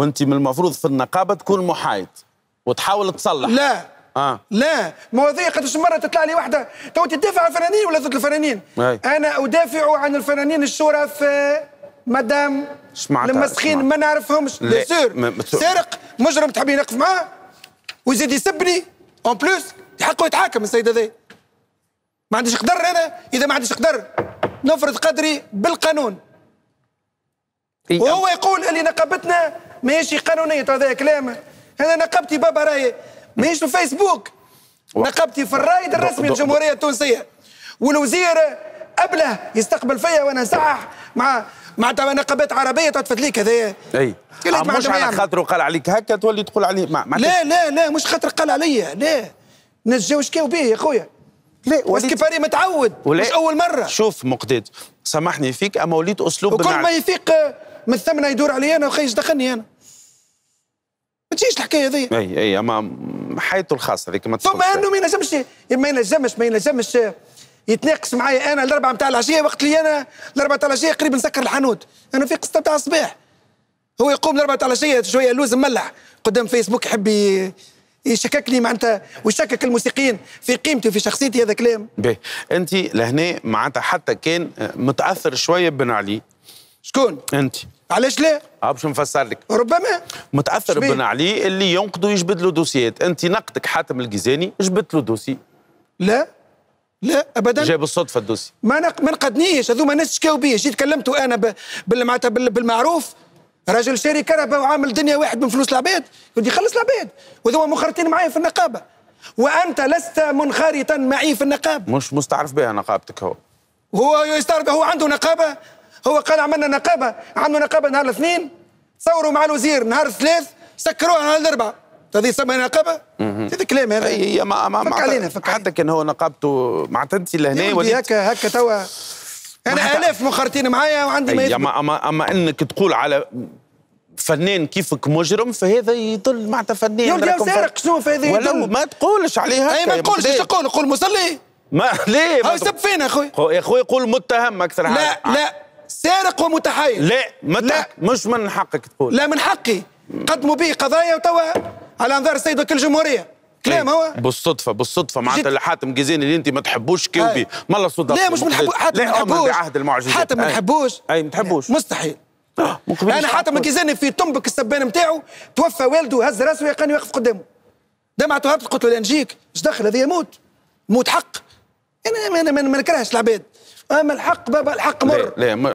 وانت من المفروض في النقابه تكون محايد وتحاول تصلح لا آه. لا مواضيع قداش مره تطلع لي واحده تو تدافع عن الفنانين ولا ضد الفنانين أي. انا ادافع عن الفنانين الشورى في مدام المسخين ما نعرفهمش بيسور سارق مجرم تحبي نقف معاه ويزيد يسبني اون بلوس حقه يتحاكم السيد هذا ما عنديش قدر انا اذا ما عنديش قدر نفرض قدري بالقانون وهو يقول اللي نقابتنا ماهيش قانونية هذا كلام هذا نقبتي بابا راي ماهيش في فيسبوك نقبتي في الرايد الرسمي للجمهورية التونسية والوزير أبله يستقبل فيا وأنا صح مع مع نقابات عربيه تتفت ليك هذايا اي آه، مش على خاطر قال عليك هكا تولي تقول عليه ما... لا لا لا مش خاطر قال عليا لا الناس جاو شكاو بيه يا خويا لا وليت باري متعود مش اول مره شوف مقداد سامحني فيك اما وليت اسلوب وكل ما يفيق من الثمنه يدور علي انا وخيش دخلني انا ما تجيش الحكايه هذه اي اي اما حياته الخاصه هذيك ما ثم انه ما ينجمش ما ينجمش ما ينجمش يتناقش معايا انا الاربعه نتاع العشيه وقت اللي انا الاربعه نتاع العشيه قريب نسكر الحانوت انا في قصه نتاع الصباح هو يقوم الاربعه نتاع العشيه شويه لوز ملح قدام فيسبوك يحب يشكك لي معناتها ويشكك الموسيقيين في قيمتي وفي شخصيتي هذا كلام. باهي انت لهنا معناتها حتى كان متاثر شويه بن علي شكون انت علاش لا أه، باش نفسر لك ربما متاثر بن علي اللي ينقدوا يجبد له دوسيات انت نقدك حاتم الجيزاني جبدت له دوسي لا لا ابدا جاي بالصدفه الدوسي ما نق... ما نقدنيش هذوما ناس شكاو بيا جيت كلمته انا ب... بال... معناتها بال... بالمعروف راجل شاري كهرباء وعامل دنيا واحد من فلوس العباد يقول خلص العباد وهذوما منخرطين معايا في النقابه وانت لست منخرطا معي في النقابه مش مستعرف بها نقابتك هو هو يستعرف هو عنده نقابه هو قال عملنا نقابه عملوا نقابه نهار الاثنين صوروا مع الوزير نهار الثلاث سكروها نهار الاربعاء هذه يسمى نقابه هذا كلام هذا هي ما ما فك ما علينا فك حتى كان هو نقابته مع تنسي لهنا ولا هكا هكا توا انا الاف مخرطين معايا وعندي ما اما اما اما انك تقول على فنان كيفك مجرم فهذا يدل معناتها فنان يا سارق شنو في هذه ولو ما تقولش عليها اي ما تقولش ايش تقول قول مصلي ما ليه هاي سب فينا اخوي يا اخوي قول متهم اكثر حاجه لا لا سارق ومتحيز لا متى لا مش من حقك تقول لا من حقي قدموا به قضايا وتوا على انظار السيد وكيل الجمهوريه كلام إيه. هو بالصدفه بالصدفه معناتها الحاتم جيزاني اللي انت ما تحبوش كيوبي بيه ما لا صدفه لا مش من حبو... حاتم ما نحبوش عهد المعجزات حاتم ما نحبوش اي ما تحبوش مستحيل آه، انا حاتم الجيزاني في تنبك السبان نتاعو توفى والده هز راسه يقاني واقف قدامه دمعته هبط قلت له نجيك اش دخل هذا يموت موت حق انا ما نكرهش العباد اما الحق بابا الحق مر لا لا